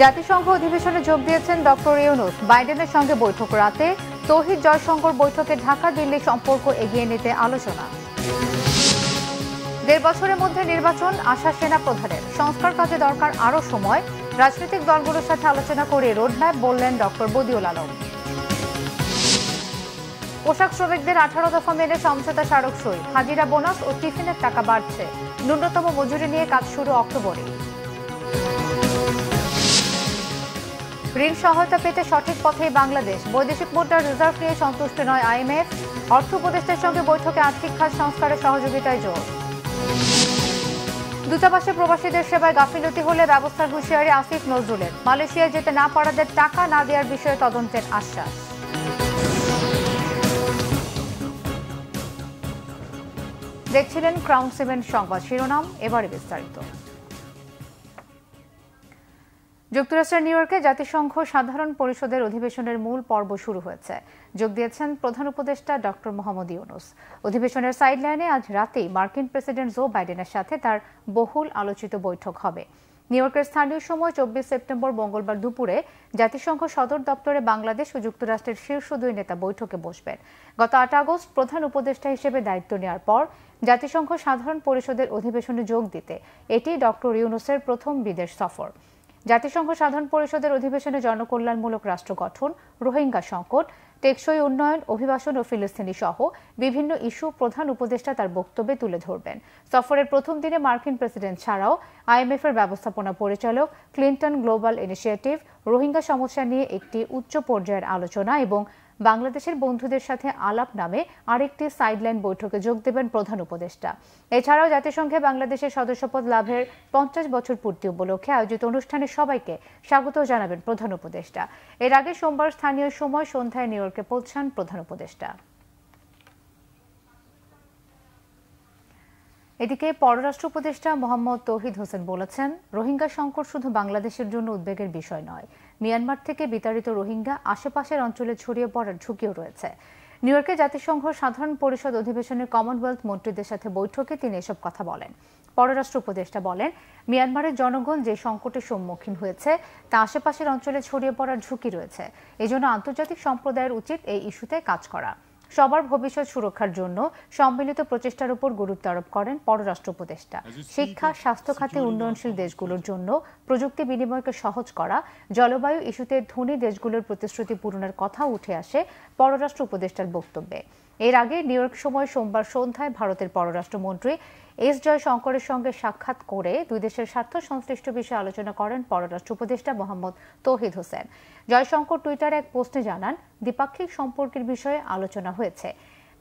জাতিসংঘ অধিবেশনে যোগ দিয়েছেন ডক্টর ইউনুস বাইডেনের সঙ্গে বৈঠক রাতে তহিদ জয়শঙ্কর বৈঠকে ঢাকা দিল্লি সম্পর্ক এগিয়ে নিতে আলোচনা দেড় বছরের মধ্যে নির্বাচন আশা সেনা প্রধানের সংস্কার কাজে দরকার আরও সময় রাজনৈতিক দলগুলোর সাথে আলোচনা করে রোডম্যাপ বললেন ডক্টর বদিউল আলম পোশাক শ্রমিকদের আঠারো দফা মেনে সমঝোতা স্মারক সই হাজিরা বোনাস ও টিফিনের টাকা বাড়ছে ন্যূনতম মজুরি নিয়ে কাজ শুরু অক্টোবরে ঋণ সহায়তা পেতে সঠিক পথেই বাংলাদেশ বৈদেশিক মুদ্রার রিজার্ভ নিয়ে সন্তুষ্ট নয় আইএমএফ অর্থ উপদেষ্টার সঙ্গে বৈঠকে আর্থিক খাত সংস্কারের সহযোগিতায় জোর দূতাবাসে প্রবাসীদের সেবায় গাফিলতি হলে ব্যবস্থার হুঁশিয়ারি আসিফ নজরুলের মালয়েশিয়ায় যেতে না পারাদের টাকা না দেওয়ার বিষয়ে তদন্তের আশ্বাস দেখছিলেন ক্রাউন সেভেন সংবাদ শিরোনাম এবারে বিস্তারিত যুক্তরাষ্ট্রের নিউ ইয়র্কে জাতিসংঘ সাধারণ পরিষদের অধিবেশনের মূল পর্ব শুরু হয়েছে যোগ দিয়েছেন প্রধান উপদেষ্টা ডক্টর মোহাম্মদ ইউনুস অধিবেশনের সাইডলাইনে আজ রাতেই মার্কিন প্রেসিডেন্ট জো বাইডেনের সাথে তার বহুল আলোচিত বৈঠক হবে নিউ ইয়র্কের স্থানীয় সময় চব্বিশ সেপ্টেম্বর মঙ্গলবার দুপুরে জাতিসংঘ সদর দপ্তরে বাংলাদেশ ও যুক্তরাষ্ট্রের শীর্ষ দুই নেতা বৈঠকে বসবেন গত আট আগস্ট প্রধান উপদেষ্টা হিসেবে দায়িত্ব নেওয়ার পর জাতিসংঘ সাধারণ পরিষদের অধিবেশনে যোগ দিতে এটি ডক্টর ইউনুসের প্রথম বিদেশ সফর জাতিসংঘ সাধারণ পরিষদের অধিবেশনে জনকল্যাণমূলক রাষ্ট্র গঠন রোহিঙ্গা সংকট টেকসই উন্নয়ন অভিবাসন ও ফিলিস্তিনি সহ বিভিন্ন ইস্যু প্রধান উপদেষ্টা তার বক্তব্যে তুলে ধরবেন সফরের প্রথম দিনে মার্কিন প্রেসিডেন্ট ছাড়াও আইএমএফ এর ব্যবস্থাপনা পরিচালক ক্লিন্টন গ্লোবাল ইনিশিয়েটিভ রোহিঙ্গা সমস্যা নিয়ে একটি উচ্চ পর্যায়ের আলোচনা এবং বাংলাদেশের বন্ধুদের সাথে আলাপ নামে আরেকটি সাইডলাইন বৈঠকে যোগ দেবেন প্রধান উপদেষ্টা এছাড়াও জাতিসংঘে বাংলাদেশের সদস্যপদ লাভের পঞ্চাশ বছর পূর্তি উপলক্ষে আয়োজিত অনুষ্ঠানে সবাইকে স্বাগত জানাবেন প্রধান উপদেষ্টা এর আগে সোমবার স্থানীয় সময় সন্ধ্যায় নিউ ইয়র্কে পৌঁছান প্রধান উপদেষ্টা এদিকে পররাষ্ট্র উপদেষ্টা মোহাম্মদ তৌহিদ হোসেন বলেছেন রোহিঙ্গা সংকট শুধু বাংলাদেশের জন্য উদ্বেগের বিষয় নয় মিয়ানমার থেকে বিতাড়িত রোহিঙ্গা আশেপাশের অঞ্চলে ছড়িয়ে পড়ার ঝুঁকিও রয়েছে নিউ ইয়র্কে জাতিসংঘ সাধারণ পরিষদ অধিবেশনে কমনওয়েলথ মন্ত্রীদের সাথে বৈঠকে তিনি এসব কথা বলেন পররাষ্ট্র উপদেষ্টা বলেন মিয়ানমারের জনগণ যে সংকটের সম্মুখীন হয়েছে তা আশেপাশের অঞ্চলে ছড়িয়ে পড়ার ঝুঁকি রয়েছে এজন্য আন্তর্জাতিক সম্প্রদায়ের উচিত এই ইস্যুতে কাজ করা সবার ভবিষ্যৎ সুরক্ষার জন্য সম্মিলিত প্রচেষ্টার উপর গুরুত্ব আরোপ করেন পররাষ্ট্র উপদেষ্টা শিক্ষা স্বাস্থ্য খাতে উন্নয়নশীল দেশগুলোর জন্য প্রযুক্তি বিনিময়কে সহজ করা জলবায়ু ইস্যুতে ধনী দেশগুলোর প্রতিশ্রুতি পূরণের কথা উঠে আসে পররাষ্ট্র উপদেষ্টার বক্তব্যে এর আগে নিউ ইয়র্ক সময় সোমবার সন্ধ্যায় ভারতের পররাষ্ট্রমন্ত্রী এস জয়শঙ্করের সঙ্গে সাক্ষাৎ করে দুই দেশের স্বার্থ সংশ্লিষ্ট বিষয়ে আলোচনা করেন পররাষ্ট্র উপদেষ্টা মোহাম্মদ তৌহিদ হোসেন জয়শঙ্কর টুইটারে এক পোস্টে জানান দ্বিপাক্ষিক সম্পর্কের বিষয়ে আলোচনা হয়েছে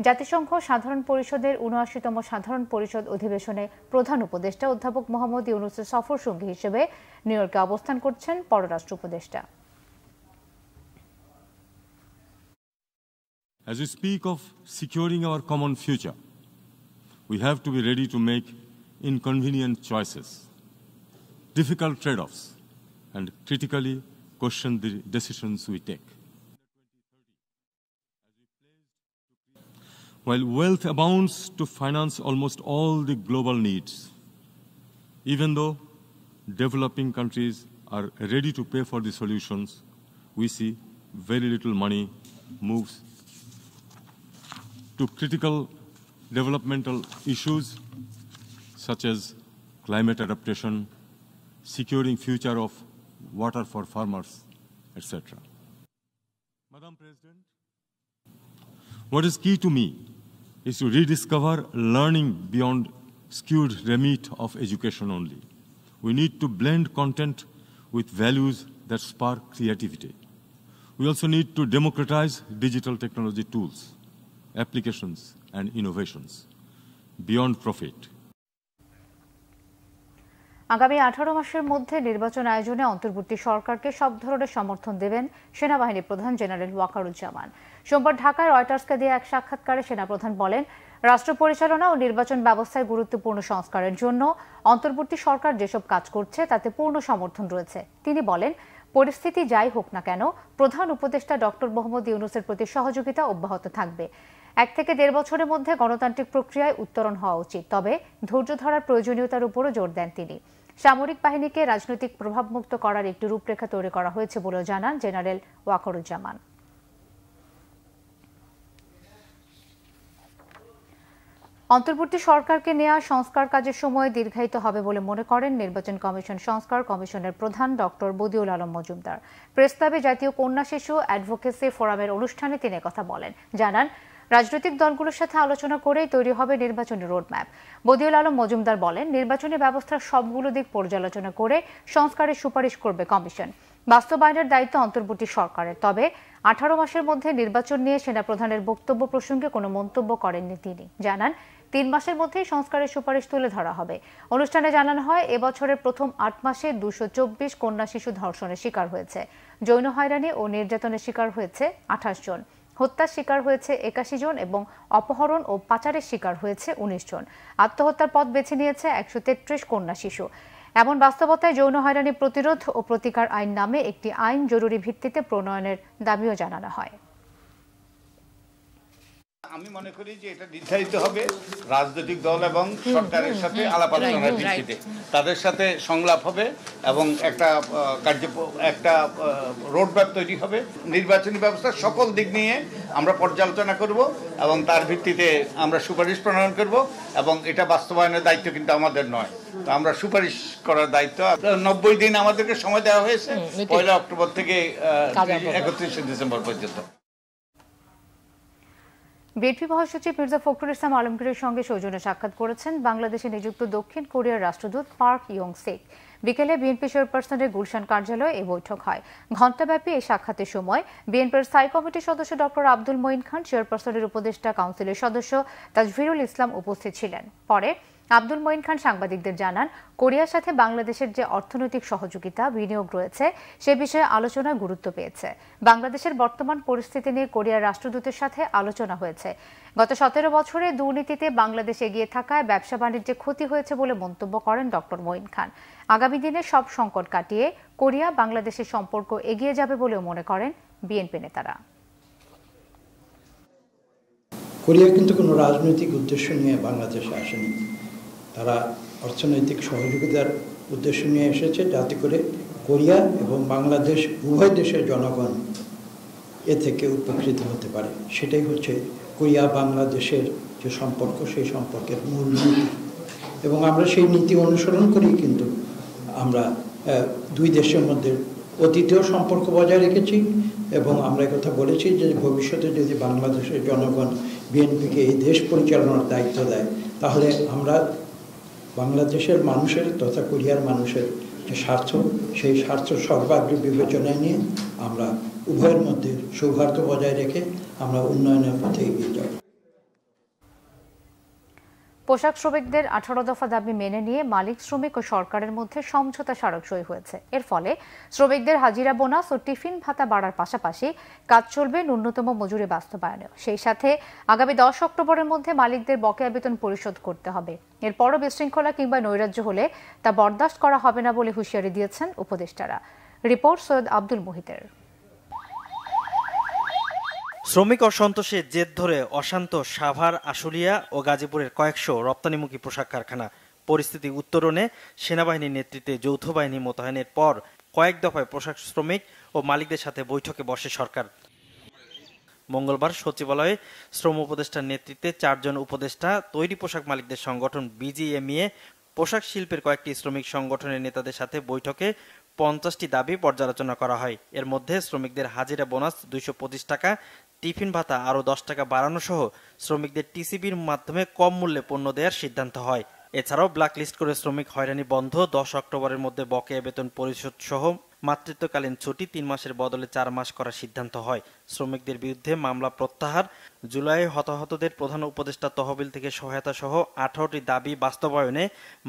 জাতিসংঘ সাধারণ পরিষদের উনআশিতম সাধারণ পরিষদ অধিবেশনে প্রধান উপদেষ্টা অধ্যাপক মোহাম্মদ ইউনুসের সফর সঙ্গী হিসেবে নিউ ইয়র্কে অবস্থান করছেন পররাষ্ট্র উপদেষ্টা As we speak of securing our common future, we have to be ready to make inconvenient choices, difficult trade offs, and critically question the decisions we take. While wealth abounds to finance almost all the global needs, even though developing countries are ready to pay for the solutions, we see very little money moves to critical developmental issues such as climate adaptation, securing future of water for farmers, etc. Madam President, what is key to me is to rediscover learning beyond skewed remit of education only. We need to blend content with values that spark creativity. We also need to democratize digital technology tools. applications, and innovations beyond profit. আগামী আঠারো মাসের মধ্যে নির্বাচন আয়োজনে অন্তর্বর্তী সরকারকে সব ধরনের সমর্থন দেবেন সেনাবাহিনী প্রধান জেনারেল ওয়াকারুজ্জামান সোমবার ঢাকায় রয়টার্সকে দিয়ে এক সাক্ষাৎকারে সেনাপ্রধান বলেন রাষ্ট্র পরিচালনা ও নির্বাচন ব্যবস্থায় গুরুত্বপূর্ণ সংস্কারের জন্য অন্তর্বর্তী সরকার যেসব কাজ করছে তাতে পূর্ণ সমর্থন রয়েছে তিনি বলেন পরিস্থিতি যাই হোক না কেন প্রধান উপদেষ্টা ডক্টর মোহাম্মদ ইউনুসের প্রতি সহযোগিতা অব্যাহত থাকবে এক থেকে দেড় বছরের মধ্যে গণতান্ত্রিক প্রক্রিয়ায় উত্তরণ হওয়া উচিত তবে ধৈর্য ধরার প্রয়োজনীয়তার উপরও জোর দেন তিনি সামরিক বাহিনীকে রাজনৈতিক প্রভাবমুক্ত করার একটি রূপরেখা তৈরি করা হয়েছে বলেও জানান জেনারেল ওয়াকরুজ্জামান অন্তর্বর্তী সরকারকে নেয়া সংস্কার কাজের সময় দীর্ঘায়িত হবে বলে মনে করেন নির্বাচন কমিশন সংস্কার কমিশনের প্রধান ডক্টর বদিউল আলম মজুমদার প্রস্তাবে জাতীয় কন্যা শিশু অ্যাডভোকেসি ফোরামের অনুষ্ঠানে তিনি কথা বলেন জানান রাজনৈতিক দলগুলোর সাথে আলোচনা করেই তৈরি হবে নির্বাচনী রোডম্যাপ বদিউল আলম মজুমদার বলেন নির্বাচনী ব্যবস্থার সবগুলো দিক পর্যালোচনা করে সংস্কারের সুপারিশ করবে কমিশন বাস্তবায়নের দায়িত্ব অন্তর্বর্তী সরকারের তবে আঠারো মাসের মধ্যে নির্বাচন নিয়ে সেনাপ্রধানের বক্তব্য প্রসঙ্গে কোনো মন্তব্য করেননি তিনি জানান তিন মাসের মধ্যেই সংস্কারের সুপারিশ তুলে ধরা হবে অনুষ্ঠানে জানানো হয় এবছরের প্রথম আট মাসে দুশো চব্বিশ কন্যা শিশু ধর্ষণের শিকার হয়েছে যৌন হয়রানি ও নির্যাতনের শিকার হয়েছে আঠাশ জন হত্যার শিকার হয়েছে একাশি জন এবং অপহরণ ও পাচারের শিকার হয়েছে উনিশ জন আত্মহত্যার পথ বেছে নিয়েছে একশো তেত্রিশ কন্যা শিশু এমন বাস্তবতায় যৌন হয়রানি প্রতিরোধ ও প্রতিকার আইন নামে একটি আইন জরুরি ভিত্তিতে প্রণয়নের দাবিও জানানো হয় আমি মনে করি যে এটা নির্ধারিত হবে রাজনৈতিক দল এবং সরকারের সাথে আলাপ আলোচনার ভিত্তিতে তাদের সাথে সংলাপ হবে এবং একটা কার্য একটা রোডম্যাপ তৈরি হবে নির্বাচনী ব্যবস্থা সকল দিক নিয়ে আমরা পর্যালোচনা করব এবং তার ভিত্তিতে আমরা সুপারিশ প্রণয়ন করব এবং এটা বাস্তবায়নের দায়িত্ব কিন্তু আমাদের নয় তো আমরা সুপারিশ করার দায়িত্ব নব্বই দিন আমাদেরকে সময় দেওয়া হয়েছে পয়লা অক্টোবর থেকে একত্রিশে ডিসেম্বর পর্যন্ত বিএনপি মহাসচিব মির্জা ফখরুল ইসলাম আলমগীরের সঙ্গে সৌজন্য সাক্ষাৎ করেছেন বাংলাদেশে নিযুক্ত দক্ষিণ কোরিয়ার রাষ্ট্রদূত পার্ক ইয়ং সেক বিকেলে বিএনপি চেয়ারপারসনের গুলশান কার্যালয়ে এই বৈঠক হয় ঘণ্টাব্যাপী এই সাক্ষাতের সময় বিএনপির স্থায়ী কমিটির সদস্য ডক্টর আব্দুল মঈন খান চেয়ারপারসনের উপদেষ্টা কাউন্সিলের সদস্য তাজভিরুল ইসলাম উপস্থিত ছিলেন পরে আব্দুল মঈন খান সাংবাদিকদের জানান কোরিয়ার সাথে বাংলাদেশের যে অর্থনৈতিক সহযোগিতা বিনিয়োগ রয়েছে সে বিষয়ে আলোচনা গুরুত্ব পেয়েছে বাংলাদেশের বর্তমান পরিস্থিতি নিয়ে কোরিয়ার রাষ্ট্রদূতের সাথে আলোচনা হয়েছে গত সতেরো বছরে দুর্নীতিতে বাংলাদেশ এগিয়ে থাকায় ব্যবসা বাণিজ্যে ক্ষতি হয়েছে বলে মন্তব্য করেন ডক্টর মঈন খান আগামী দিনে সব সংকট কাটিয়ে কোরিয়া বাংলাদেশের সম্পর্ক এগিয়ে যাবে বলেও মনে করেন বিএনপি নেতারা কোরিয়া কিন্তু কোনো রাজনৈতিক উদ্দেশ্য নিয়ে বাংলাদেশে আসেনি তারা অর্থনৈতিক সহযোগিতার উদ্দেশ্য নিয়ে এসেছে যাতে করে কোরিয়া এবং বাংলাদেশ উভয় দেশের জনগণ এ থেকে উপকৃত হতে পারে সেটাই হচ্ছে কোরিয়া বাংলাদেশের যে সম্পর্ক সেই সম্পর্কের মূল নীতি এবং আমরা সেই নীতি অনুসরণ করেই কিন্তু আমরা দুই দেশের মধ্যে অতীতেও সম্পর্ক বজায় রেখেছি এবং আমরা কথা বলেছি যে ভবিষ্যতে যদি বাংলাদেশের জনগণ বিএনপিকে এই দেশ পরিচালনার দায়িত্ব দেয় তাহলে আমরা বাংলাদেশের মানুষের তথা কোরিয়ার মানুষের যে স্বার্থ সেই স্বার্থ সর্বাগ্রে বিবেচনায় নিয়ে আমরা উভয়ের মধ্যে সৌহার্দ্য বজায় রেখে আমরা উন্নয়নের পথে এগিয়ে যাব পোশাক শ্রমিকদের আঠারো দফা দাবি মেনে নিয়ে মালিক শ্রমিক ও সরকারের মধ্যে সমঝোতা স্মারক সই হয়েছে এর ফলে শ্রমিকদের হাজিরা বোনাস ও টিফিন ভাতা বাড়ার পাশাপাশি কাজ চলবে ন্যূনতম মজুরি বাস্তবায়নে সেই সাথে আগামী দশ অক্টোবরের মধ্যে মালিকদের বকেয়া বেতন পরিশোধ করতে হবে এরপরও বিশৃঙ্খলা কিংবা নৈরাজ্য হলে তা বরদাস্ত করা হবে না বলে হুঁশিয়ারি দিয়েছেন উপদেষ্টারা রিপোর্ট সৈয়দ আব্দুল মুহিতের শ্রমিক অসন্তোষে জেদ ধরে অশান্ত সাভার আশুলিয়া ও গাজীপুরের কয়েকশো রপ্তানিমুখী পোশাক কারখানা পরিস্থিতি উত্তরণে সেনাবাহিনীর নেতৃত্বে যৌথ বাহিনী মোতায়েনের পর কয়েক দফায় পোশাক শ্রমিক ও মালিকদের সাথে বৈঠকে বসে সরকার মঙ্গলবার সচিবালয়ে শ্রম উপদেষ্টার নেতৃত্বে চারজন উপদেষ্টা তৈরি পোশাক মালিকদের সংগঠন বিজিএমইএ পোশাক শিল্পের কয়েকটি শ্রমিক সংগঠনের নেতাদের সাথে বৈঠকে পঞ্চাশটি দাবি পর্যালোচনা করা হয় এর মধ্যে শ্রমিকদের হাজিরা বোনাস দুইশো টাকা টিফিন ভাতা আরও দশ টাকা বাড়ানো সহ শ্রমিকদের টিসিবির মাধ্যমে কম মূল্যে পণ্য দেওয়ার সিদ্ধান্ত হয় এছাড়াও ব্ল্যাকলিস্ট করে শ্রমিক হয়রানি বন্ধ দশ অক্টোবরের মধ্যে বকেয়া বেতন পরিশোধ সহ মাতৃত্বকালীন ছুটি তিন মাসের বদলে চার মাস করার সিদ্ধান্ত হয় শ্রমিকদের বিরুদ্ধে মামলা প্রত্যাহার জুলাই হতাহতদের প্রধান উপদেষ্টা তহবিল থেকে সহায়তা সহ আঠারোটি দাবি বাস্তবায়নে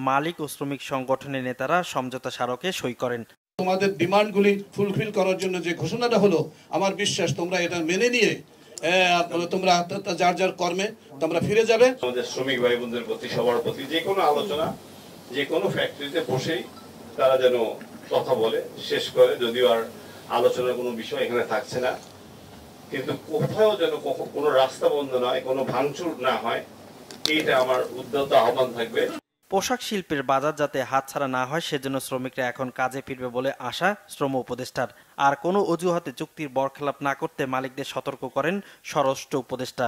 মালিক ও শ্রমিক সংগঠনের নেতারা সমঝোতা স্মারকে সই করেন তোমাদের ডিমান্ডগুলি ফুলফিল করার জন্য যে ঘোষণাটা হলো আমার বিশ্বাস তোমরা এটা মেনে নিয়ে মানে তোমরা যার যার কর্মে তোমরা ফিরে যাবে আমাদের শ্রমিক ভাই বোনদের প্রতি সবার প্রতি যে কোনো আলোচনা যে কোনো ফ্যাক্টরিতে বসেই তারা যেন কথা বলে শেষ করে যদিও আর আলোচনার কোনো বিষয় এখানে থাকছে না কিন্তু কোথাও যেন কোনো রাস্তা বন্ধ নয় কোনো ভাঙচুর না হয় এইটা আমার উদ্যত আহ্বান থাকবে পোশাক শিল্পের বাজার যাতে হাতছাড়া না হয় সেজন্য শ্রমিকরা এখন কাজে ফিরবে বলে আশা শ্রম উপদেষ্টার আর কোনো অজুহাতে চুক্তির বরখেলাপ না করতে মালিকদের সতর্ক করেন স্বরাষ্ট্র উপদেষ্টা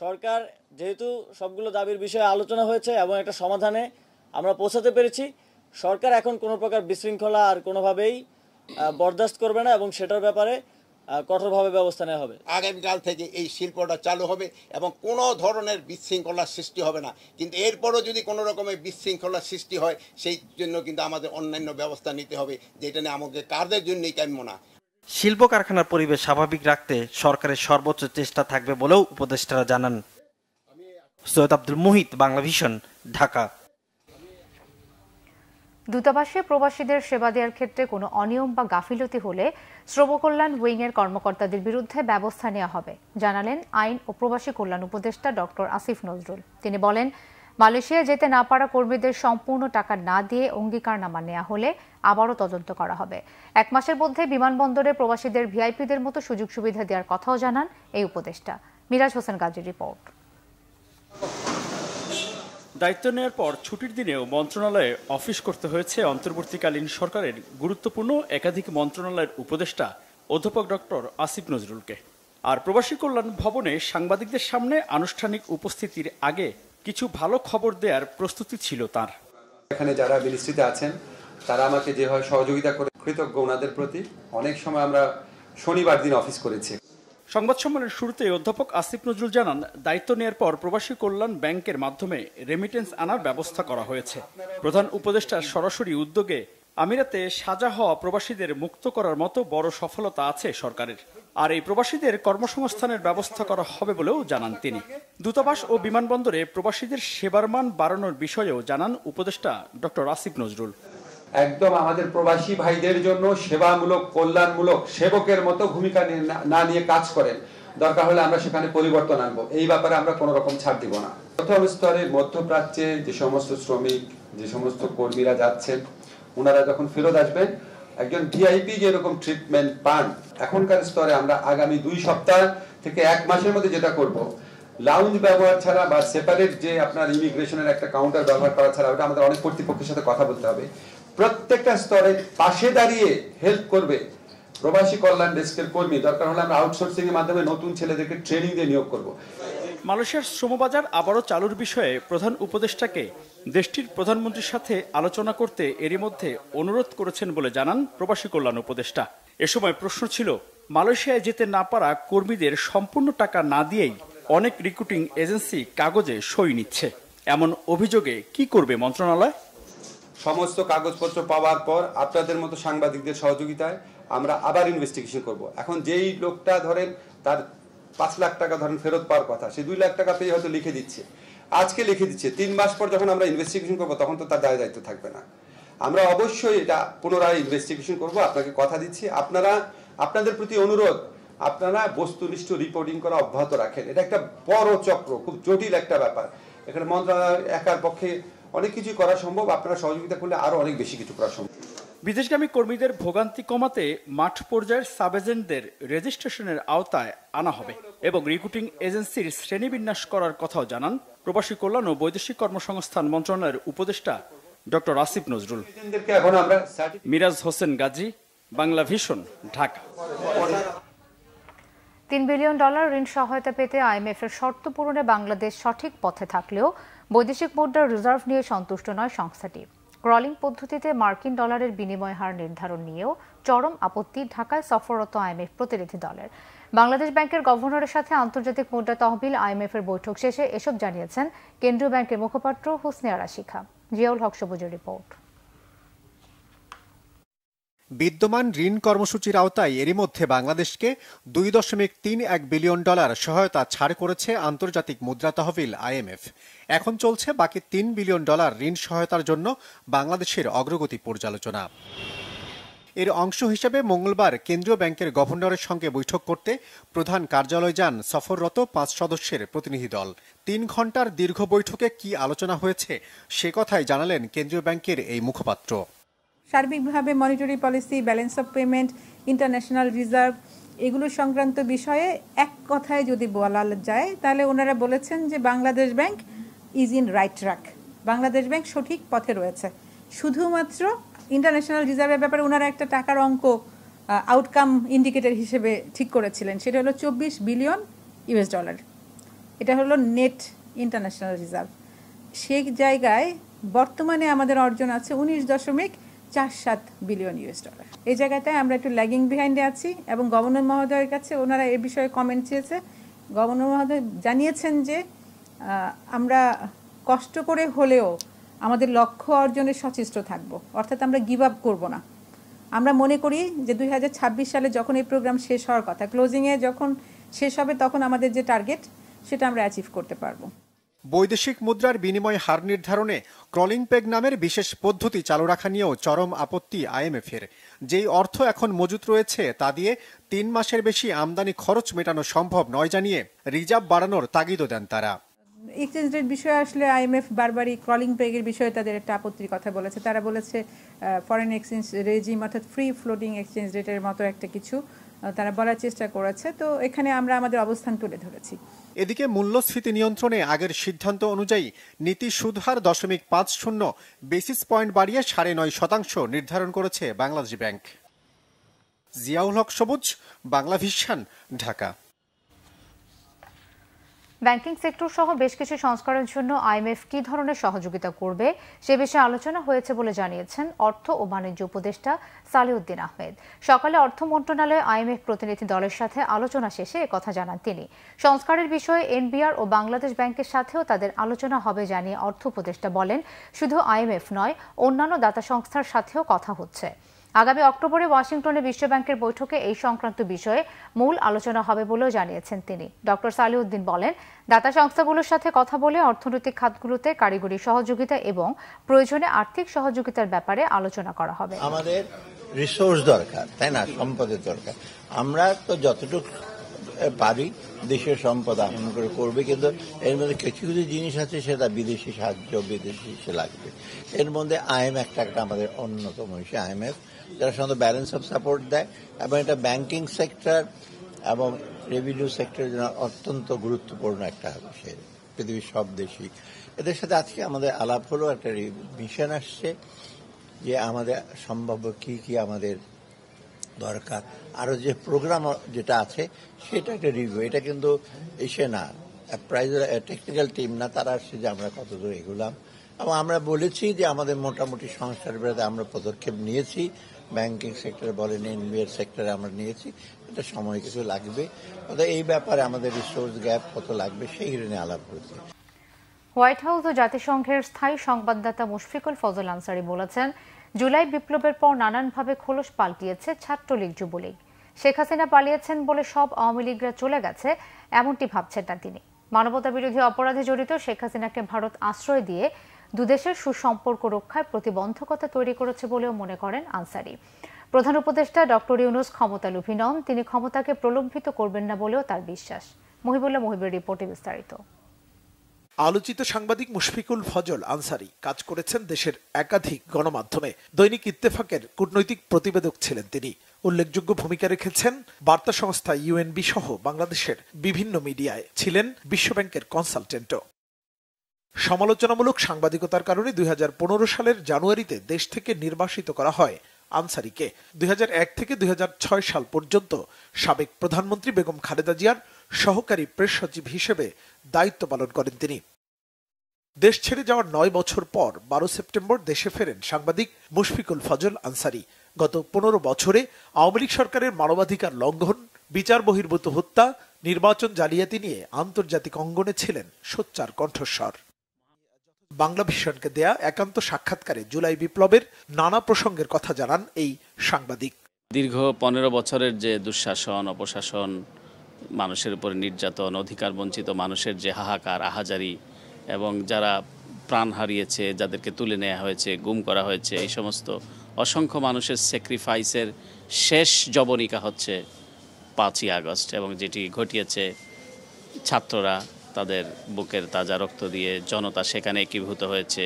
সরকার যেহেতু সবগুলো দাবির বিষয়ে আলোচনা হয়েছে এবং একটা সমাধানে আমরা পৌঁছাতে পেরেছি সরকার এখন কোনো প্রকার বিশৃঙ্খলা আর কোনোভাবেই বরদাস্ত করবে না এবং সেটার ব্যাপারে কঠোরভাবে ব্যবস্থা নেওয়া হবে আগামীকাল থেকে এই শিল্পটা চালু হবে এবং কোনো ধরনের বিশৃঙ্খলার সৃষ্টি হবে না কিন্তু এরপরও যদি কোনো রকমের বিশৃঙ্খলার সৃষ্টি হয় সেই জন্য কিন্তু আমাদের অন্যান্য ব্যবস্থা নিতে হবে যেটা নিয়ে আমাদের কাদের জন্যই কাম্য না শিল্প কারখানার পরিবেশ স্বাভাবিক রাখতে সরকারের সর্বোচ্চ চেষ্টা থাকবে বলেও উপদেষ্টারা জানান সৈয়দ আব্দুল মুহিত বাংলা ঢাকা দূতাবাসে প্রবাসীদের সেবা দেওয়ার ক্ষেত্রে কোনো অনিয়ম বা গাফিলতি হলে শ্রমকল্যাণ উইংয়ের কর্মকর্তাদের বিরুদ্ধে ব্যবস্থা নেওয়া হবে জানালেন আইন ও প্রবাসী কল্যাণ উপদেষ্টা ডক্টর আসিফ নজরুল তিনি বলেন মালয়েশিয়া যেতে না পারা কর্মীদের সম্পূর্ণ টাকা না দিয়ে অঙ্গীকারনামা নেওয়া হলে আবারও তদন্ত করা হবে এক মাসের মধ্যে বিমানবন্দরে প্রবাসীদের ভিআইপিদের মতো সুযোগ সুবিধা দেওয়ার কথাও জানান এই উপদেষ্টা মিরাজ হোসেন গাজীর রিপোর্ট দায়িত্ব নেওয়ার পর ছুটির দিনেও মন্ত্রণালয়ে অফিস করতে হয়েছে অন্তর্বর্তীকালীন সরকারের গুরুত্বপূর্ণ একাধিক মন্ত্রণালয়ের উপদেষ্টা অধ্যাপক ডক্টর আসিফ নজরুলকে আর প্রবাসী কল্যাণ ভবনে সাংবাদিকদের সামনে আনুষ্ঠানিক উপস্থিতির আগে কিছু ভালো খবর দেওয়ার প্রস্তুতি ছিল তার এখানে যারা মিনিস্ট্রিতে আছেন তারা আমাকে যেভাবে সহযোগিতা করে কৃতজ্ঞ ওনাদের প্রতি অনেক সময় আমরা শনিবার দিন অফিস করেছি সংবাদ সম্মেলনের শুরুতে অধ্যাপক আসিফ নজরুল জানান দায়িত্ব নেওয়ার পর প্রবাসী কল্যাণ ব্যাংকের মাধ্যমে রেমিটেন্স আনার ব্যবস্থা করা হয়েছে প্রধান উপদেষ্টার সরাসরি উদ্যোগে আমিরাতে সাজা হওয়া প্রবাসীদের মুক্ত করার মতো বড় সফলতা আছে সরকারের আর এই প্রবাসীদের কর্মসংস্থানের ব্যবস্থা করা হবে বলেও জানান তিনি দূতাবাস ও বিমানবন্দরে প্রবাসীদের সেবার মান বাড়ানোর বিষয়েও জানান উপদেষ্টা ডক্টর আসিফ নজরুল একদম আমাদের প্রবাসী ভাইদের জন্য সেবামূলক কল্যাণমূলক সেবকের মতো ভূমিকা না নিয়ে কাজ করেন দরকার হলে আমরা সেখানে পরিবর্তন আনবো এই ব্যাপারে আমরা কোনো রকম ছাড় দিব না প্রথম স্তরে মধ্যপ্রাচ্যে যে সমস্ত শ্রমিক যে সমস্ত কর্মীরা যাচ্ছেন ওনারা যখন ফেরত আসবেন একজন ভিআইপি যেরকম ট্রিটমেন্ট পান এখনকার স্তরে আমরা আগামী দুই সপ্তাহ থেকে এক মাসের মধ্যে যেটা করব লাউঞ্জ ব্যবহার ছাড়া বা সেপারেট যে আপনার ইমিগ্রেশনের একটা কাউন্টার ব্যবহার করা ছাড়া ওটা আমাদের অনেক কর্তৃপক্ষের সাথে কথা বলতে হবে প্রত্যেকটা স্তরে পাশে দাঁড়িয়ে হেল্প করবে প্রবাসী কল্যাণ ডেস্কের কর্মী দরকার হলে আমরা আউটসোর্সিং এর মাধ্যমে নতুন ছেলেদেরকে ট্রেনিং দিয়ে নিয়োগ করব মালয়েশিয়ার শ্রমবাজার আবারও চালুর বিষয়ে প্রধান উপদেষ্টাকে দেশটির প্রধানমন্ত্রীর সাথে আলোচনা করতে এরই মধ্যে অনুরোধ করেছেন বলে জানান প্রবাসী কল্যাণ উপদেষ্টা এ সময় প্রশ্ন ছিল মালয়েশিয়ায় যেতে না পারা কর্মীদের সম্পূর্ণ টাকা না দিয়েই অনেক রিক্রুটিং এজেন্সি কাগজে সই নিচ্ছে এমন অভিযোগে কি করবে মন্ত্রণালয় সমস্ত কাগজপত্র পাওয়ার পর আপনাদের মতো সাংবাদিকদের সহযোগিতায় আমরা আবার ইনভেস্টিগেশন করব এখন যেই লোকটা ধরেন তার পাঁচ লাখ টাকা ধরেন ফেরত পাওয়ার কথা সে দুই লাখ টাকা পেয়ে হয়তো লিখে দিচ্ছে আজকে লিখে দিচ্ছে তিন মাস পর যখন আমরা ইনভেস্টিগেশন করবো তখন তো তার দায় দায়িত্ব থাকবে না আমরা অবশ্যই এটা পুনরায় ইনভেস্টিগেশন করব আপনাকে কথা দিচ্ছি আপনারা আপনাদের প্রতি অনুরোধ আপনারা বস্তুনিষ্ঠ রিপোর্টিং করা অব্যাহত রাখেন এটা একটা বড় চক্র খুব জটিল একটা ব্যাপার এখানে মন্ত্রণালয় একার পক্ষে অনেক কিছু করা সম্ভব আপনারা সহযোগিতা করলে আরো অনেক বেশি কিছু করা সম্ভব বিদেশগামী কর্মীদের ভোগান্তি কমাতে মাঠ পর্যায়ের সাব এজেন্টদের রেজিস্ট্রেশনের আওতায় আনা হবে এবং রিক্রুটিং এজেন্সির শ্রেণীবিন্যাস করার কথাও জানান প্রবাসী কল্যাণ ও বৈদেশিক কর্মসংস্থান মন্ত্রণালয়ের উপদেষ্টা ডক্টর আসিফ নজরুল মিরাজ হোসেন গাজী বাংলা ভিশন ঢাকা তিন বিলিয়ন ডলার ঋণ সহায়তা পেতে আইএমএফ এর শর্ত পূরণে বাংলাদেশ সঠিক পথে থাকলেও বৈদেশিক মুদ্রার রিজার্ভ নিয়ে সন্তুষ্ট নয় সংস্থাটি ক্রলিং পদ্ধতিতে মার্কিন ডলারের বিনিময় হার নির্ধারণ নিয়েও চরম আপত্তি ঢাকায় সফররত আইএমএফ প্রতিনিধি দলের বাংলাদেশ ব্যাংকের গভর্নরের সাথে আন্তর্জাতিক মুদ্রা তহবিল আইএমএফ এর বৈঠক শেষে এসব জানিয়েছেন কেন্দ্রীয় ব্যাংকের মুখপাত্র হুসনে আরা শিখা জিয়াউল হক সবুজের রিপোর্ট বিদ্যমান ঋণ কর্মসূচির আওতায় এরই মধ্যে বাংলাদেশকে দুই দশমিক তিন এক বিলিয়ন ডলার সহায়তা ছাড় করেছে আন্তর্জাতিক মুদ্রা তহবিল আইএমএফ এখন চলছে বাকি তিন বিলিয়ন ডলার ঋণ সহায়তার জন্য বাংলাদেশের অগ্রগতি পর্যালোচনা এর অংশ হিসেবে মঙ্গলবার কেন্দ্রীয় ব্যাংকের গভর্নরের সঙ্গে বৈঠক করতে প্রধান কার্যালয় যান সফররত পাঁচ সদস্যের প্রতিনিধি দল তিন ঘন্টার দীর্ঘ বৈঠকে কি আলোচনা হয়েছে সে কথাই জানালেন কেন্দ্রীয় ব্যাংকের এই মুখপাত্র সার্বিকভাবে monetary policy balance of payment international reserve এগুলো সংক্রান্ত বিষয়ে এক কথায় যদি বলা যায় তাহলে ওনারা বলেছেন যে Bangladesh bank is in right track Bangladesh bank সঠিক পথে রয়েছে শুধুমাত্র ইন্টারন্যাশনাল রিজার্ভের ব্যাপারে ওনারা একটা টাকার অঙ্ক আউটকাম ইন্ডিকেটর হিসেবে ঠিক করেছিলেন সেটা হলো চব্বিশ বিলিয়ন ইউএস ডলার এটা হলো নেট ইন্টারন্যাশনাল রিজার্ভ সেই জায়গায় বর্তমানে আমাদের অর্জন আছে উনিশ দশমিক চার সাত বিলিয়ন ইউএস ডলার এই জায়গাতে আমরা একটু ল্যাগিং বিহাইন্ডে আছি এবং গভর্নর মহোদয়ের কাছে ওনারা এ বিষয়ে কমেন্ট চেয়েছে গভর্নর মহোদয় জানিয়েছেন যে আমরা কষ্ট করে হলেও আমাদের লক্ষ্য অর্জনে সচেষ্ট থাকব অর্থাৎ আমরা গিভ আপ করবো না আমরা মনে করি যে দুই সালে যখন এই প্রোগ্রাম শেষ হওয়ার কথা ক্লোজিংয়ে যখন শেষ হবে তখন আমাদের যে টার্গেট সেটা আমরা অ্যাচিভ করতে পারবো বৈদেশিক মুদ্রার বিনিময় হার নির্ধারণে ক্রলিং পেগ নামের বিশেষ পদ্ধতি চালু রাখা নিয়েও চরম আপত্তি আইএমএফের যেই অর্থ এখন মজুত রয়েছে তা দিয়ে তিন মাসের বেশি আমদানি খরচ মেটানো সম্ভব নয় জানিয়ে রিজার্ভ বাড়ানোর তাগিদও দেন তারা এক্সচেঞ্জ রেট বিষয়ে আসলে আইএমএফ বারবারই ক্রলিং পেগের বিষয়ে তাদের একটা আপত্তির কথা বলেছে তারা বলেছে ফরেন এক্সচেঞ্জ রেজিম অর্থাৎ ফ্রি ফ্লোটিং এক্সচেঞ্জ রেটের মতো একটা কিছু তারা বলার চেষ্টা করেছে তো এখানে আমরা আমাদের অবস্থান তুলে ধরেছি এদিকে মূল্যস্ফীতি নিয়ন্ত্রণে আগের সিদ্ধান্ত অনুযায়ী নীতি সুদহার দশমিক পাঁচ শূন্য বেসিস পয়েন্ট বাড়িয়ে সাড়ে নয় শতাংশ নির্ধারণ করেছে Bangladesh bank Ziaul Haque Sabuj Bangla vision Dhaka banking sector সহ বেশ কিছু সংস্কারের জন্য আইএমএফ কি ধরনের সহযোগিতা করবে সে বিষয়ে আলোচনা হয়েছে বলে জানিয়েছেন অর্থ ও বাণিজ্য উপদেষ্টা সালিউদ্দিন আহমেদ সকালে অর্থ মন্ত্রণালয়ে আইএমএফ প্রতিনিধি দলের সাথে আলোচনা শেষে কথা জানান তিনি সংস্কারের বিষয়ে এনবিআর ও বাংলাদেশ ব্যাংকের সাথেও তাদের আলোচনা হবে জানিয়ে অর্থ উপদেষ্টা বলেন শুধু আইএমএফ নয় অন্যান্য দাতা সংস্থার সাথেও কথা হচ্ছে আগামী অক্টোবরে ওয়াশিংটনে বিশ্বব্যাংকের বৈঠকে এই সংক্রান্ত বিষয়ে মূল আলোচনা হবে বলেও জানিয়েছেন তিনি ডক্টর সালিউদ্দিন বলেন দাতা সংস্থাগুলোর সাথে কথা বলে অর্থনৈতিক খাতগুলোতে কারিগরি সহযোগিতা এবং প্রয়োজনে আর্থিক সহযোগিতার ব্যাপারে আলোচনা করা হবে আমাদের রিসোর্স দরকার তাই না সম্পদের দরকার আমরা তো যতটুকু পারি দেশের সম্পদ আহরণ করে করবে কিন্তু এর মধ্যে কিছু কিছু জিনিস আছে সেটা বিদেশি সাহায্য বিদেশি লাগবে এর মধ্যে আইএম একটা একটা আমাদের অন্যতম হিসেবে আইএমএফ যারা সাধারণত ব্যালেন্স অফ সাপোর্ট দেয় এবং এটা ব্যাংকিং সেক্টর এবং রেভিনিউ সেক্টরের জন্য অত্যন্ত গুরুত্বপূর্ণ একটা সে পৃথিবীর সব দেশই এদের সাথে আজকে আমাদের আলাপ হলো একটা মিশন আসছে যে আমাদের সম্ভাব্য কি কি আমাদের দরকার আরও যে প্রোগ্রাম যেটা আছে সেটা একটা রিভিউ এটা কিন্তু এসে না প্রাইজের টেকনিক্যাল টিম না তারা আসছে যে আমরা কত দূর এগুলাম এবং আমরা বলেছি যে আমাদের মোটামুটি সংস্কার বিরুদ্ধে আমরা পদক্ষেপ নিয়েছি ব্যাংকিং সেক্টরে বলেন এনবিআর সেক্টরে আমরা নিয়েছি এটা সময় কিছু লাগবে অর্থাৎ এই ব্যাপারে আমাদের রিসোর্স গ্যাপ কত লাগবে সেই ঋণে আলাপ করেছি হোয়াইট হাউস ও জাতিসংঘের স্থায়ী সংবাদদাতা মুশফিকুল ফজল আনসারি বলেছেন জুলাই বিপ্লবের পর নানানভাবে খোলস পাল্টিয়েছে ছাত্রলীগ যুবলীগ শেখ হাসিনা পালিয়েছেন বলে সব আওয়ামী লীগরা চলে গেছে এমনটি ভাবছেন না তিনি মানবতা বিরোধী অপরাধে জড়িত শেখ হাসিনাকে ভারত আশ্রয় দিয়ে দুদেশের সুসম্পর্ক রক্ষায় প্রতিবন্ধকতা তৈরি করেছে বলেও মনে করেন আনসারি প্রধান উপদেষ্টা ডক্টর ইউনুস ক্ষমতা লুভিনন তিনি ক্ষমতাকে প্রলম্বিত করবেন না বলেও তার বিশ্বাস মহিবুল্লাহ মহিবের রিপোর্টে বিস্তারিত আলোচিত সাংবাদিক মুশফিকুল ফজল আনসারি কাজ করেছেন দেশের একাধিক গণমাধ্যমে দৈনিক ইত্তেফাকের কূটনৈতিক প্রতিবেদক ছিলেন তিনি উল্লেখযোগ্য ভূমিকা রেখেছেন বার্তা সংস্থা ইউএনবি সহ বাংলাদেশের বিভিন্ন মিডিয়ায় ছিলেন বিশ্বব্যাংকের কনসালটেন্টও সমালোচনামূলক সাংবাদিকতার কারণে দুই সালের জানুয়ারিতে দেশ থেকে নির্বাসিত করা হয় আনসারিকে দুই থেকে দুই সাল পর্যন্ত সাবেক প্রধানমন্ত্রী বেগম খালেদা জিয়ার সহকারী প্রেস সচিব হিসেবে দায়িত্ব পালন করেন তিনি দেশ ছেড়ে যাওয়ার নয় বছর পর বারো সেপ্টেম্বর দেশে ফেরেন সাংবাদিক মুশফিকুল ফজল আনসারি গত পনেরো বছরে আওয়ামী লীগ সরকারের মানবাধিকার লঙ্ঘন বিচার বহির্ভূত হত্যা নির্বাচন জালিয়াতি নিয়ে আন্তর্জাতিক অঙ্গনে ছিলেন সোচ্চার কণ্ঠস্বর বাংলা ভিশনকে দেয়া একান্ত সাক্ষাৎকারে জুলাই বিপ্লবের নানা প্রসঙ্গের কথা জানান এই সাংবাদিক দীর্ঘ পনেরো বছরের যে দুঃশাসন অপশাসন মানুষের উপরে নির্যাতন অধিকার বঞ্চিত মানুষের যে হাহাকার আহাজারি এবং যারা প্রাণ হারিয়েছে যাদেরকে তুলে নেওয়া হয়েছে গুম করা হয়েছে এই সমস্ত অসংখ্য মানুষের স্যাক্রিফাইসের শেষ জবনিকা হচ্ছে পাঁচই আগস্ট এবং যেটি ঘটিয়েছে ছাত্ররা তাদের বুকের তাজা রক্ত দিয়ে জনতা সেখানে একীভূত হয়েছে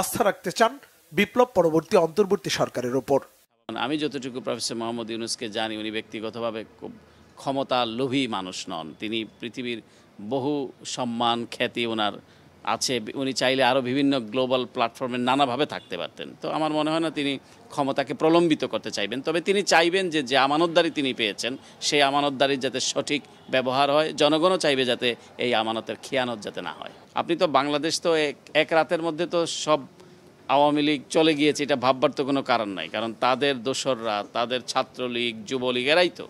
আস্থা রাখতে চান বিপ্লব পরবর্তী অন্তর্বর্তী সরকারের ওপর আমি যতটুকু প্রফেসর মোহাম্মদ ইউনুসকে জানি উনি ব্যক্তিগতভাবে খুব ক্ষমতা লোভী মানুষ নন তিনি পৃথিবীর বহু সম্মান খ্যাতি ওনার আছে উনি চাইলে আরও বিভিন্ন গ্লোবাল প্ল্যাটফর্মে নানাভাবে থাকতে পারতেন তো আমার মনে হয় না তিনি ক্ষমতাকে প্রলম্বিত করতে চাইবেন তবে তিনি চাইবেন যে যে আমানতদারি তিনি পেয়েছেন সেই আমানতদারির যাতে সঠিক ব্যবহার হয় জনগণও চাইবে যাতে এই আমানতের খেয়ানত যাতে না হয় আপনি তো বাংলাদেশ তো এক এক রাতের মধ্যে তো সব আওয়ামী লীগ চলে গিয়েছে এটা ভাববার তো কোনো কারণ নাই কারণ তাদের দোসররা তাদের ছাত্রলীগ যুবলীগ এরাই তো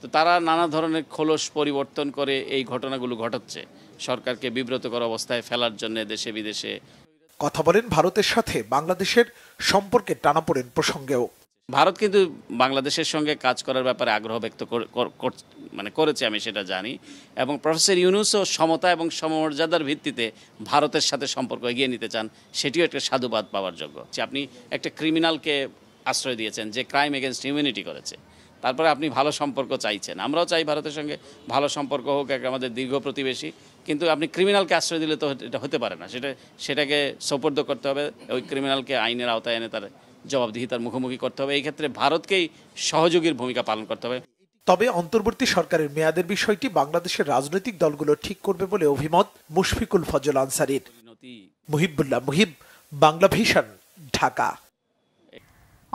তো তারা নানা ধরনের খোলস পরিবর্তন করে এই ঘটনাগুলো ঘটাচ্ছে সরকারকে বিব্রতকর অবস্থায় ফেলার জন্য দেশে বিদেশে কথা বলেন ভারতের সাথে বাংলাদেশের সম্পর্কে পড়েন প্রসঙ্গেও ভারত কিন্তু বাংলাদেশের সঙ্গে কাজ করার ব্যাপারে আগ্রহ ব্যক্ত মানে করেছে আমি সেটা জানি এবং প্রফেসর ইউনুসও সমতা এবং সমমর্যাদার ভিত্তিতে ভারতের সাথে সম্পর্ক এগিয়ে নিতে চান সেটিও একটা সাধুবাদ পাওয়ার যোগ্য যে আপনি একটা ক্রিমিনালকে আশ্রয় দিয়েছেন যে ক্রাইম এগেনস্ট হিউম্যানিটি করেছে তারপরে আপনি ভালো সম্পর্ক চাইছেন আমরাও চাই ভারতের সঙ্গে ভালো সম্পর্ক হোক এক আমাদের দীর্ঘ প্রতিবেশী কিন্তু আপনি ক্রিমিনালকে আশ্রয় দিলে তো এটা হতে পারে না সেটা সেটাকে সোপর্দ করতে হবে ওই ক্রিমিনালকে আইনের আওতায় এনে তার জবাবদিহিতার মুখোমুখি করতে হবে এই ক্ষেত্রে ভারতকেই সহযোগীর ভূমিকা পালন করতে হবে তবে অন্তর্বর্তী সরকারের মেয়াদের বিষয়টি বাংলাদেশের রাজনৈতিক দলগুলো ঠিক করবে বলে অভিমত মুশফিকুল ফজল আনসারির মুহিবুল্লাহ মুহিব বাংলা ভিশন ঢাকা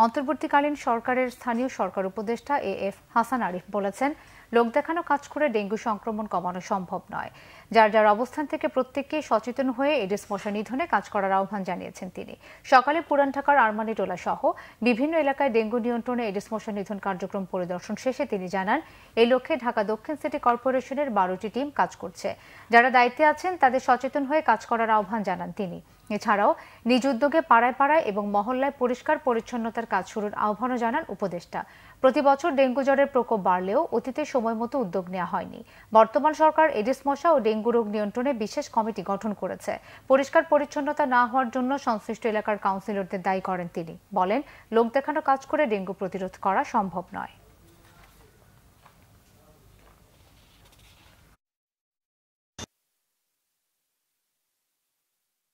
অন্তর্বর্তীকালীন সরকারের স্থানীয় সরকার উপদেষ্টা এ এফ হাসান আরিফ বলেছেন লোক দেখানো কাজ করে ডেঙ্গু সংক্রমণ কমানো সম্ভব নয় যার যার অবস্থান থেকে প্রত্যেককে সচেতন হয়ে এডিস মশা নিধনে কাজ করার আহ্বান জানিয়েছেন তিনি সকালে পুরান ঢাকার আরমানি টোলা সহ বিভিন্ন এলাকায় ডেঙ্গু নিয়ন্ত্রণে এডিস মশা নিধন কার্যক্রম পরিদর্শন শেষে তিনি জানান এই লক্ষ্যে ঢাকা দক্ষিণ সিটি কর্পোরেশনের বারোটি টিম কাজ করছে যারা দায়িত্বে আছেন তাদের সচেতন হয়ে কাজ করার আহ্বান জানান তিনি এছাড়াও নিজ উদ্যোগে পাড়ায় পাড়ায় এবং মহল্লায় পরিষ্কার পরিচ্ছন্নতার কাজ শুরুর আহ্বানও জানান উপদেষ্টা প্রতি বছর ডেঙ্গু জ্বরের প্রকোপ বাড়লেও অতীতে সময় মতো উদ্যোগ নেওয়া হয়নি বর্তমান সরকার এডিস মশা ও ডেঙ্গু রোগ নিয়ন্ত্রণে বিশেষ কমিটি গঠন করেছে পরিষ্কার পরিচ্ছন্নতা না হওয়ার জন্য সংশ্লিষ্ট এলাকার কাউন্সিলরদের দায়ী করেন তিনি বলেন লোক দেখানো কাজ করে ডেঙ্গু প্রতিরোধ করা সম্ভব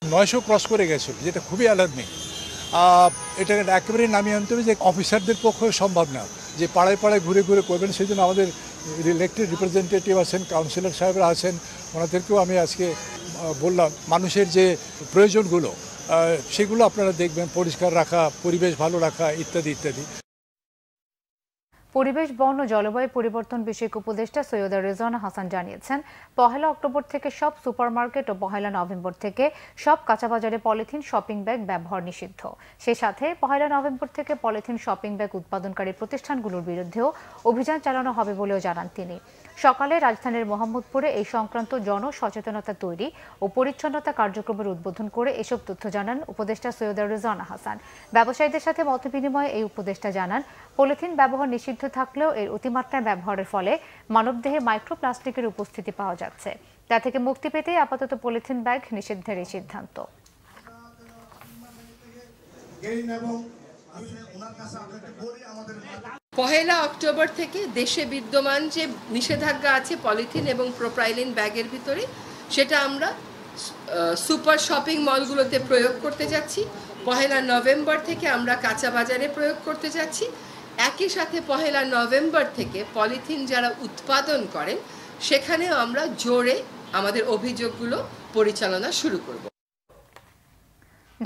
নয় নয়শো ক্রস করে গেছিল যেটা খুবই অ্যালার্মিং এটাকে একেবারে নামিয়ে আনতে হবে যে অফিসারদের পক্ষে সম্ভব না যে পাড়ায় পাড়ায় ঘুরে ঘুরে করবেন সেই জন্য আমাদের ইলেকটেড রিপ্রেজেন্টেটিভ আছেন কাউন্সিলর সাহেবরা আছেন ওনাদেরকেও আমি আজকে বললাম মানুষের যে প্রয়োজনগুলো সেগুলো আপনারা দেখবেন পরিষ্কার রাখা পরিবেশ ভালো রাখা ইত্যাদি ইত্যাদি পরিবেশ বন ও জলবায়ু পরিবর্তন বিষয়ক উপদেষ্টা সৈয়দা রেজানা হাসান জানিয়েছেন পহেলা অক্টোবর থেকে সব সুপারমার্কেট ও পহেলা নভেম্বর থেকে সব কাঁচাবাজারে পলিথিন শপিং ব্যাগ ব্যবহার নিষিদ্ধ সে সাথে পহেলা নভেম্বর থেকে পলিথিন শপিং ব্যাগ উৎপাদনকারী প্রতিষ্ঠানগুলোর বিরুদ্ধেও অভিযান চালানো হবে বলেও জানান তিনি সকালে রাজধানীর মোহাম্মদপুরে এই সংক্রান্ত জনসচেতনতা তৈরি ও পরিচ্ছন্নতা কার্যক্রমের উদ্বোধন করে এসব তথ্য জানান উপদেষ্টা সৈয়দ রেজানা হাসান ব্যবসায়ীদের সাথে মত বিনিময়ে এই উপদেষ্টা জানান পলিথিন ব্যবহার নিষিদ্ধ থাকলেও এর অতিমাত্রায় ব্যবহারের ফলে মানবদেহে মাইক্রোপ্লাস্টিকের উপস্থিতি পাওয়া যাচ্ছে তা থেকে মুক্তি পেতেই আপাতত পলিথিন ব্যাগ নিষিদ্ধের এই সিদ্ধান্ত এবং আমি ওনার কাছে আপনাকে বলি আমাদের পহেলা অক্টোবর থেকে দেশে বিদ্যমান যে নিষেধাজ্ঞা আছে পলিথিন এবং প্রোপাইলিন ব্যাগের ভিতরে সেটা আমরা সুপার শপিং মলগুলোতে প্রয়োগ করতে যাচ্ছি পহেলা নভেম্বর থেকে আমরা কাঁচা বাজারে প্রয়োগ করতে যাচ্ছি একই সাথে পহেলা নভেম্বর থেকে পলিথিন যারা উৎপাদন করেন সেখানেও আমরা জোরে আমাদের অভিযোগগুলো পরিচালনা শুরু করব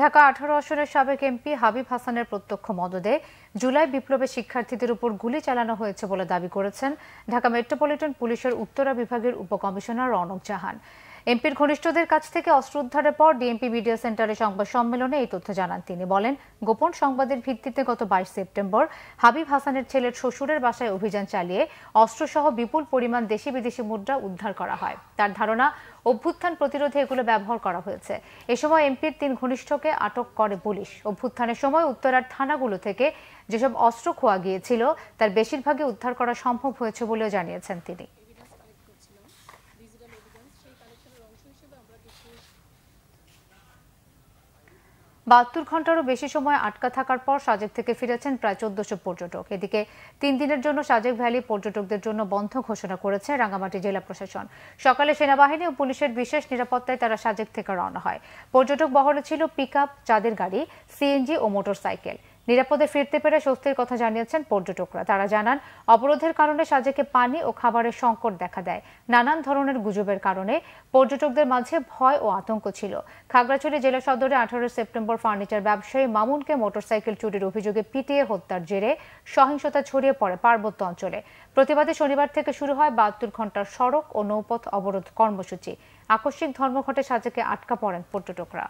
ঢাকা আঠারো আসনের সাবেক এমপি হাবিব হাসানের প্রত্যক্ষ মদদে জুলাই বিপ্লবে শিক্ষার্থীদের উপর গুলি চালানো হয়েছে বলে দাবি করেছেন ঢাকা মেট্রোপলিটন পুলিশের উত্তরা বিভাগের উপকমিশনার রনক জাহান এমপির ঘনিষ্ঠদের কাছ থেকে অস্ত্র উদ্ধারের পর ডিএমপি মিডিয়া সেন্টারে সংবাদ সম্মেলনে এই তথ্য জানান তিনি বলেন গোপন সংবাদের ভিত্তিতে গত বাইশ সেপ্টেম্বর হাবিব হাসানের ছেলের শ্বশুরের বাসায় অভিযান চালিয়ে অস্ত্রসহ বিপুল পরিমাণ দেশি বিদেশি মুদ্রা উদ্ধার করা হয় তার ধারণা অভ্যুত্থান প্রতিরোধে এগুলো ব্যবহার করা হয়েছে এ সময় এমপির তিন ঘনিষ্ঠকে আটক করে পুলিশ অভ্যুত্থানের সময় উত্তরার থানাগুলো থেকে যেসব অস্ত্র খোয়া গিয়েছিল তার বেশিরভাগই উদ্ধার করা সম্ভব হয়েছে বলেও জানিয়েছেন তিনি বাহাত্তর ঘন্টারও বেশি সময় আটকা থাকার পর সাজেক থেকে ফিরেছেন প্রায় চোদ্দশো পর্যটক এদিকে তিন দিনের জন্য সাজেক ভ্যালি পর্যটকদের জন্য বন্ধ ঘোষণা করেছে রাঙ্গামাটি জেলা প্রশাসন সকালে সেনাবাহিনী ও পুলিশের বিশেষ নিরাপত্তায় তারা সাজেক থেকে রওনা হয় পর্যটক বহরে ছিল পিক আপ চাঁদের গাড়ি সিএনজি ও মোটরসাইকেল নিরাপদে ফিরতে পেরে স্বস্তির কথা জানিয়েছেন পর্যটকরা তারা জানান অবরোধের কারণে সাজেকে পানি ও খাবারের সংকট দেখা দেয় নানান ধরনের গুজবের কারণে পর্যটকদের মাঝে ভয় ও আতঙ্ক ছিল খাগড়াছড়ি জেলা সদরে আঠারো সেপ্টেম্বর ফার্নিচার ব্যবসায়ী মামুনকে মোটরসাইকেল চুরির অভিযোগে পিটিয়ে হত্যার জেরে সহিংসতা ছড়িয়ে পড়ে পার্বত্য অঞ্চলে প্রতিবাদে শনিবার থেকে শুরু হয় বাহাত্তর ঘন্টার সড়ক ও নৌপথ অবরোধ কর্মসূচি আকস্মিক ধর্মঘটে সাজেকে আটকা পড়েন পর্যটকরা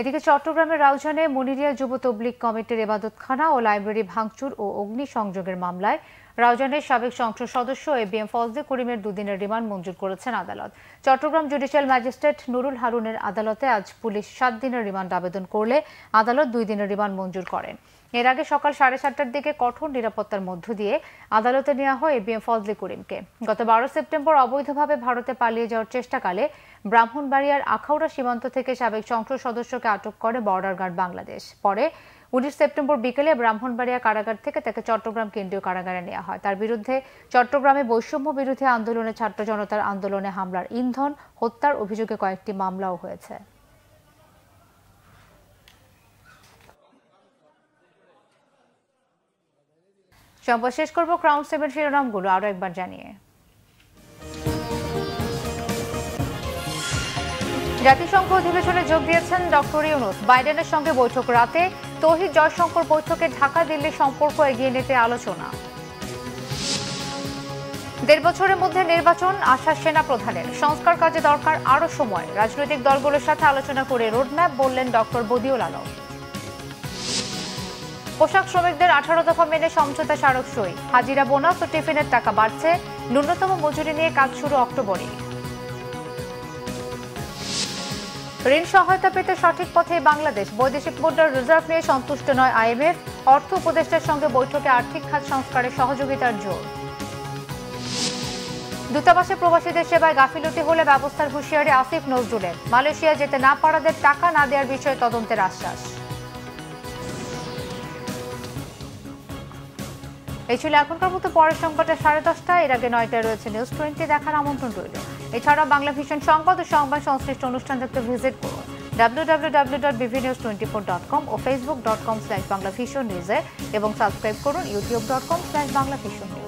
এদিকে চট্টগ্রামের রাউজানে মনিরিয়া যুব তবলিক কমিটির এবাদতখানা ও লাইব্রেরি ভাঙচুর ও অগ্নি সংযোগের মামলায় রাউজানের সাবেক সংসদ সদস্য এ বি এম ফজলে করিমের দুদিনের রিমান্ড মঞ্জুর করেছেন আদালত চট্টগ্রাম জুডিশিয়াল ম্যাজিস্ট্রেট নুরুল হারুনের আদালতে আজ পুলিশ সাত দিনের রিমান্ড আবেদন করলে আদালত দুই দিনের রিমান্ড মঞ্জুর করেন এর আগে সকাল সাড়ে সাতটার দিকে কঠোর নিরাপত্তার মধ্য দিয়ে আদালতে নেওয়া হয় এ বি এম ফজলে করিমকে গত বারো সেপ্টেম্বর অবৈধভাবে ভারতে পালিয়ে যাওয়ার চেষ্টাকালে ব্রাহ্মণবাড়িয়ার আখাউড়া সীমান্ত থেকে সাবেক সংসদ সদস্যকে আটক করে বর্ডার গার্ড বাংলাদেশ পরে উনিশ সেপ্টেম্বর বিকেলে ব্রাহ্মণবাড়িয়া কারাগার থেকে তাকে চট্টগ্রাম কেন্দ্রীয় কারাগারে নেওয়া হয় তার বিরুদ্ধে চট্টগ্রামে বৈষম্য বিরোধী আন্দোলনে ছাত্র জনতার আন্দোলনে হামলার ইন্ধন হত্যার অভিযোগে কয়েকটি মামলাও হয়েছে সম্পদ শেষ করবো ক্রাউন সেভেন শিরোনামগুলো আরও একবার জানিয়ে জাতিসংঘ অধিবেশনে যোগ দিয়েছেন ডক্টর ইউনুস বাইডেনের সঙ্গে বৈঠক রাতে তহিদ জয়শঙ্কর বৈঠকে ঢাকা দিল্লির সম্পর্ক এগিয়ে নিতে আলোচনা দেড় বছরের মধ্যে নির্বাচন আশা সেনা প্রধানের সংস্কার কাজে দরকার আরও সময় রাজনৈতিক দলগুলোর সাথে আলোচনা করে রোডম্যাপ বললেন ডক্টর বদিউল আলম পোশাক শ্রমিকদের আঠারো দফা মেনে সমঝোতা স্মারক সই হাজিরা বোনাস ও টিফিনের টাকা বাড়ছে ন্যূনতম মজুরি নিয়ে কাজ শুরু অক্টোবরে ঋণ সহায়তা পেতে সঠিক পথে বাংলাদেশ বৈদেশিক মুদ্রার রিজার্ভ নিয়ে সন্তুষ্ট নয় আইএমএফ অর্থ উপদেষ্টার সঙ্গে বৈঠকে আর্থিক খাত সংস্কারে সহযোগিতার জোর দূতাবাসে প্রবাসীদের সেবায় গাফিলতি হলে ব্যবস্থার হুঁশিয়ারি আসিফ নজরুলের মালয়েশিয়া যেতে না পারাদের টাকা না দেওয়ার বিষয়ে তদন্তের আশ্বাস এই ছিল এখনকার মতো পরের সংবাদটা সাড়ে দশটা এর আগে নয়টায় রয়েছে নিউজ টোয়েন্টি দেখার আমন্ত্রণ রইল এছাড়া বাংলা ভীষণ সংবাদ ও সংবাদ সংশ্লিষ্ট অনুষ্ঠান দেখতে ভিজিট করুন www.bvnews24.com ও Facebook dot com Bangla vision নিউজে এবং সাবস্ক্রাইব করুন ইউটিউব ডট কম ভীষণ নিউজ